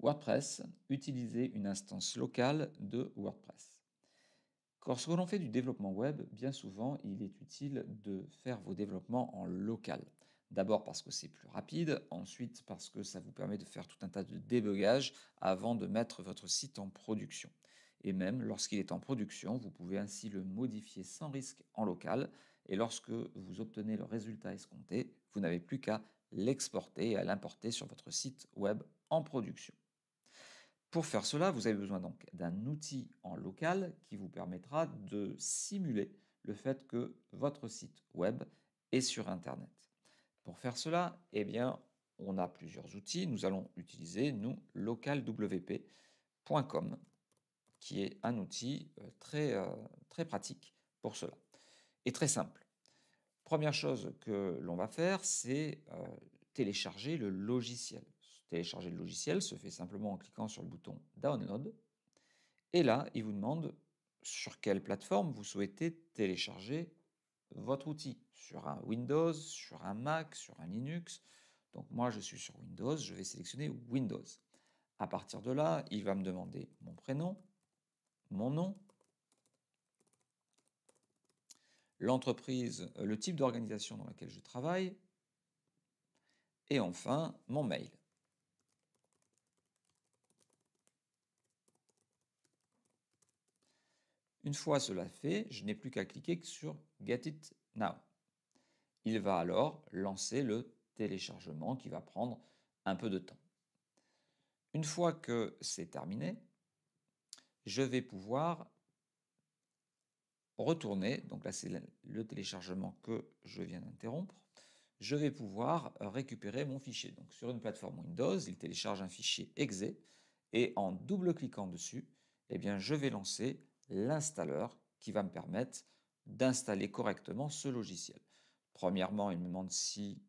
WordPress, Utilisez une instance locale de WordPress. Lorsque l'on fait du développement web, bien souvent, il est utile de faire vos développements en local. D'abord parce que c'est plus rapide, ensuite parce que ça vous permet de faire tout un tas de débugages avant de mettre votre site en production. Et même lorsqu'il est en production, vous pouvez ainsi le modifier sans risque en local. Et lorsque vous obtenez le résultat escompté, vous n'avez plus qu'à l'exporter et à l'importer sur votre site web en production. Pour faire cela, vous avez besoin donc d'un outil en local qui vous permettra de simuler le fait que votre site web est sur Internet. Pour faire cela, eh bien, on a plusieurs outils. Nous allons utiliser, nous, localwp.com, qui est un outil euh, très, euh, très pratique pour cela, et très simple. Première chose que l'on va faire, c'est euh, télécharger le logiciel. Télécharger le logiciel se fait simplement en cliquant sur le bouton Download. Et là, il vous demande sur quelle plateforme vous souhaitez télécharger votre outil. Sur un Windows, sur un Mac, sur un Linux. Donc moi, je suis sur Windows, je vais sélectionner Windows. À partir de là, il va me demander mon prénom, mon nom, l'entreprise, le type d'organisation dans laquelle je travaille, et enfin mon mail. Une fois cela fait, je n'ai plus qu'à cliquer sur Get It Now. Il va alors lancer le téléchargement qui va prendre un peu de temps. Une fois que c'est terminé, je vais pouvoir retourner, donc là c'est le téléchargement que je viens d'interrompre, je vais pouvoir récupérer mon fichier. Donc sur une plateforme Windows, il télécharge un fichier exe et en double-cliquant dessus, eh bien, je vais lancer l'installeur qui va me permettre d'installer correctement ce logiciel. Premièrement, il me demande si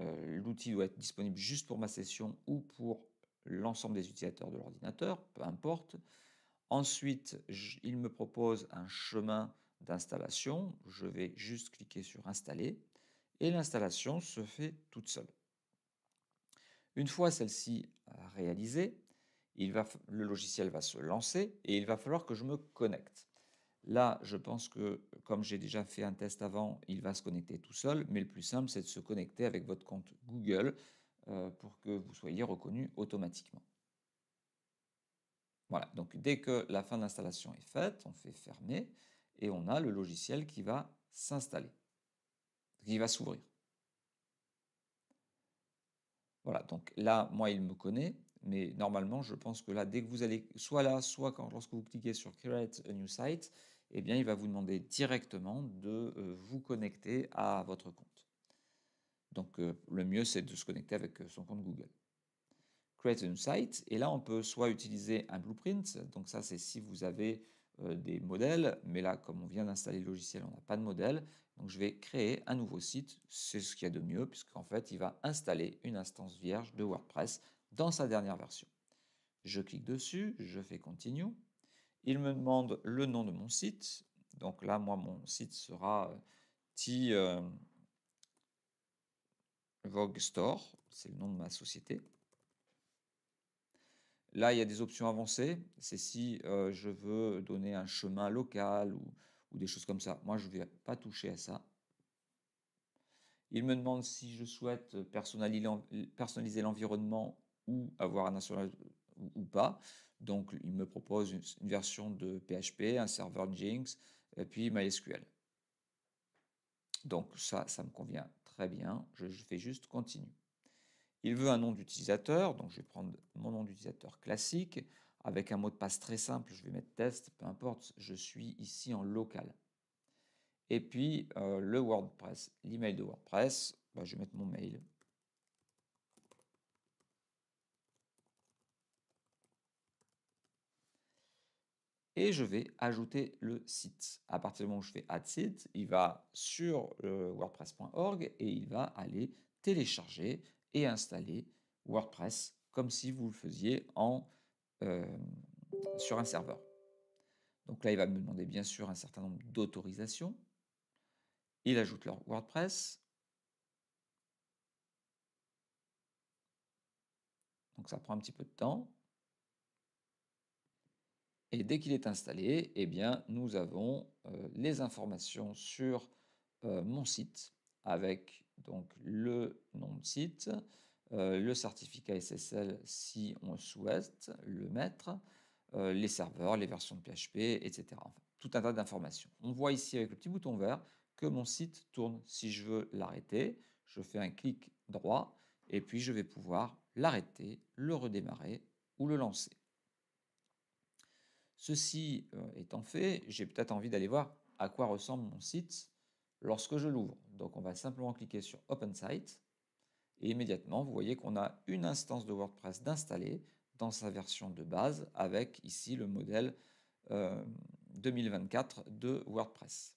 euh, l'outil doit être disponible juste pour ma session ou pour l'ensemble des utilisateurs de l'ordinateur, peu importe. Ensuite, il me propose un chemin d'installation. Je vais juste cliquer sur Installer et l'installation se fait toute seule. Une fois celle-ci réalisée, va, le logiciel va se lancer et il va falloir que je me connecte. Là, je pense que, comme j'ai déjà fait un test avant, il va se connecter tout seul, mais le plus simple, c'est de se connecter avec votre compte Google euh, pour que vous soyez reconnu automatiquement. Voilà, donc dès que la fin d'installation est faite, on fait fermer et on a le logiciel qui va s'installer, qui va s'ouvrir. Voilà, donc là, moi, il me connaît. Mais normalement, je pense que là, dès que vous allez, soit là, soit quand, lorsque vous cliquez sur Create a New Site, eh bien, il va vous demander directement de euh, vous connecter à votre compte. Donc, euh, le mieux, c'est de se connecter avec euh, son compte Google. Create a New Site, et là, on peut soit utiliser un blueprint, donc ça, c'est si vous avez des modèles, mais là, comme on vient d'installer le logiciel, on n'a pas de modèle. Donc, je vais créer un nouveau site. C'est ce qu'il y a de mieux, puisqu'en fait, il va installer une instance vierge de WordPress dans sa dernière version. Je clique dessus, je fais continue. Il me demande le nom de mon site. Donc là, moi, mon site sera euh, T euh, Vogue Store, c'est le nom de ma société. Là, il y a des options avancées. C'est si euh, je veux donner un chemin local ou, des choses comme ça. Moi, je ne vais pas toucher à ça. Il me demande si je souhaite personnaliser l'environnement avoir un national ou pas. Donc, il me propose une, version de PHP, un serveur Jinx, et puis MySQL. Donc, ça, ça me convient très bien. Je, fais juste continue. Il veut un nom d'utilisateur, donc je vais prendre mon nom d'utilisateur classique avec un mot de passe très simple. Je vais mettre test, peu importe, je suis ici en local. Et puis euh, le WordPress, l'email de WordPress, bah, je vais mettre mon mail et je vais ajouter le site. À partir du moment où je fais Add Site, il va sur WordPress.org et il va aller télécharger et installer WordPress comme si vous le faisiez en, euh, sur un serveur. Donc là, il va me demander bien sûr un certain nombre d'autorisations. Il ajoute leur WordPress. Donc ça prend un petit peu de temps. Et dès qu'il est installé, eh bien, nous avons euh, les informations sur euh, mon site avec donc le nom de site, euh, le certificat SSL si on souhaite le mettre, les serveurs, les versions de PHP, etc. tout un tas d'informations. On voit ici avec le petit bouton vert que mon site tourne. Si je veux l'arrêter, je fais un clic droit et puis je vais pouvoir l'arrêter, le redémarrer ou le lancer. Ceci euh, étant fait, j'ai peut-être envie d'aller voir à quoi ressemble mon site lorsque je l'ouvre. Donc on va simplement cliquer sur Open Site et immédiatement vous voyez qu'on a une instance de WordPress d'installer dans sa version de base avec ici le modèle 2024 euh, de WordPress.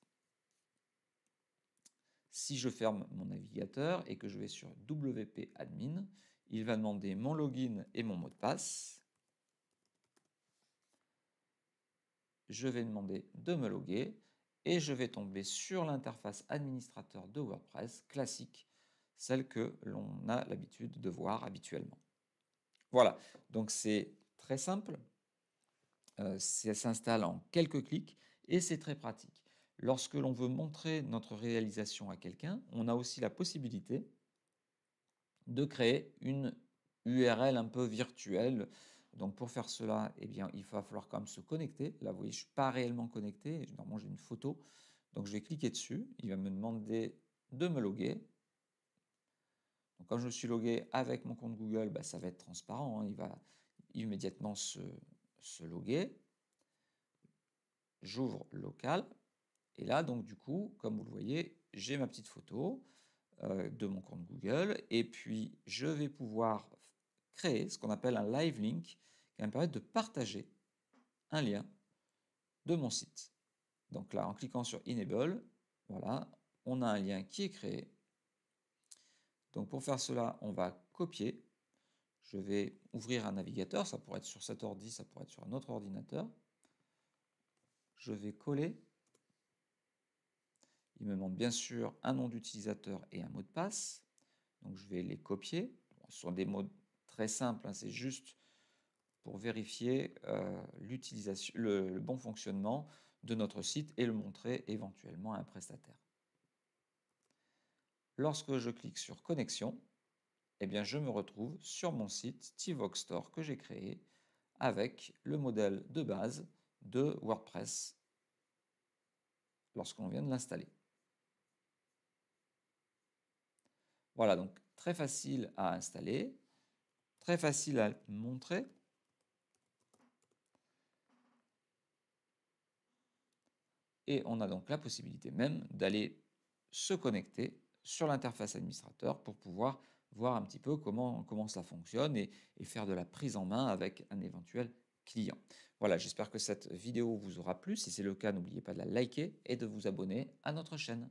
Si je ferme mon navigateur et que je vais sur WP Admin, il va demander mon login et mon mot de passe. je vais demander de me loguer et je vais tomber sur l'interface administrateur de WordPress classique, celle que l'on a l'habitude de voir habituellement. Voilà, donc c'est très simple, euh, ça s'installe en quelques clics et c'est très pratique. Lorsque l'on veut montrer notre réalisation à quelqu'un, on a aussi la possibilité de créer une URL un peu virtuelle donc pour faire cela, eh bien, il va falloir quand même se connecter. Là, vous voyez, je ne suis pas réellement connecté. Normalement, j'ai une photo. Donc je vais cliquer dessus. Il va me demander de me loguer. Donc quand je suis logué avec mon compte Google, bah, ça va être transparent. Hein. Il va immédiatement se, loguer. J'ouvre local. Et là, donc du coup, comme vous le voyez, j'ai ma petite photo euh, de mon compte Google. Et puis, je vais pouvoir créer ce qu'on appelle un live link qui va me permettre de partager un lien de mon site. Donc là, en cliquant sur Enable, voilà, on a un lien qui est créé. Donc pour faire cela, on va copier. Je vais ouvrir un navigateur, ça pourrait être sur cet ordi, ça pourrait être sur un autre ordinateur. Je vais coller. Il me demande bien sûr un nom d'utilisateur et un mot de passe. Donc je vais les copier. ce sont des mots très simple, hein, c'est juste pour vérifier euh, le, bon fonctionnement de notre site et le montrer éventuellement à un prestataire. Lorsque je clique sur Connexion, eh bien je me retrouve sur mon site Tivox Store que j'ai créé avec le modèle de base de WordPress lorsqu'on vient de l'installer. Voilà donc très facile à installer très facile à montrer. Et on a donc la possibilité même d'aller se connecter sur l'interface administrateur pour pouvoir voir un petit peu comment, comment cela fonctionne et faire de la prise en main avec un éventuel client. Voilà, j'espère que cette vidéo vous aura plu. Si c'est le cas, n'oubliez pas de la liker et de vous abonner à notre chaîne.